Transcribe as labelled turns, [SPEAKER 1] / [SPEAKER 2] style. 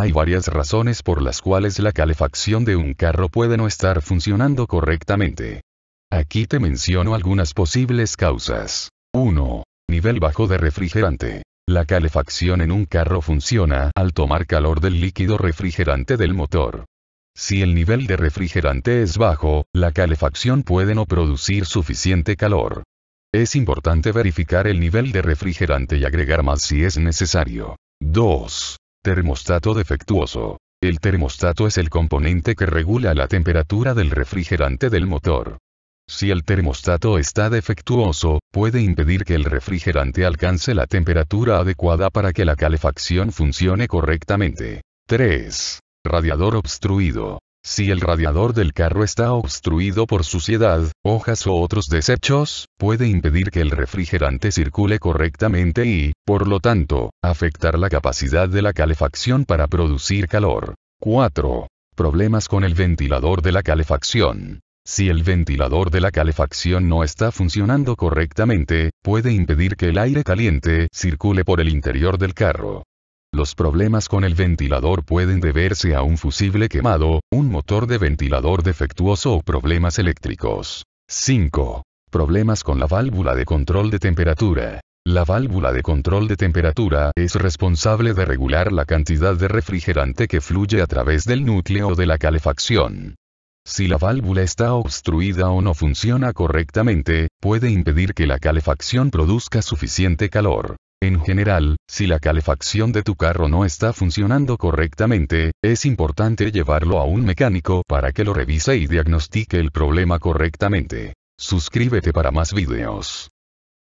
[SPEAKER 1] Hay varias razones por las cuales la calefacción de un carro puede no estar funcionando correctamente. Aquí te menciono algunas posibles causas. 1. Nivel bajo de refrigerante. La calefacción en un carro funciona al tomar calor del líquido refrigerante del motor. Si el nivel de refrigerante es bajo, la calefacción puede no producir suficiente calor. Es importante verificar el nivel de refrigerante y agregar más si es necesario. 2. Termostato defectuoso. El termostato es el componente que regula la temperatura del refrigerante del motor. Si el termostato está defectuoso, puede impedir que el refrigerante alcance la temperatura adecuada para que la calefacción funcione correctamente. 3. Radiador obstruido. Si el radiador del carro está obstruido por suciedad, hojas o otros desechos, puede impedir que el refrigerante circule correctamente y, por lo tanto, afectar la capacidad de la calefacción para producir calor. 4. Problemas con el ventilador de la calefacción. Si el ventilador de la calefacción no está funcionando correctamente, puede impedir que el aire caliente circule por el interior del carro. Los problemas con el ventilador pueden deberse a un fusible quemado, un motor de ventilador defectuoso o problemas eléctricos. 5. Problemas con la válvula de control de temperatura. La válvula de control de temperatura es responsable de regular la cantidad de refrigerante que fluye a través del núcleo de la calefacción. Si la válvula está obstruida o no funciona correctamente, puede impedir que la calefacción produzca suficiente calor. En general, si la calefacción de tu carro no está funcionando correctamente, es importante llevarlo a un mecánico para que lo revise y diagnostique el problema correctamente. Suscríbete para más videos.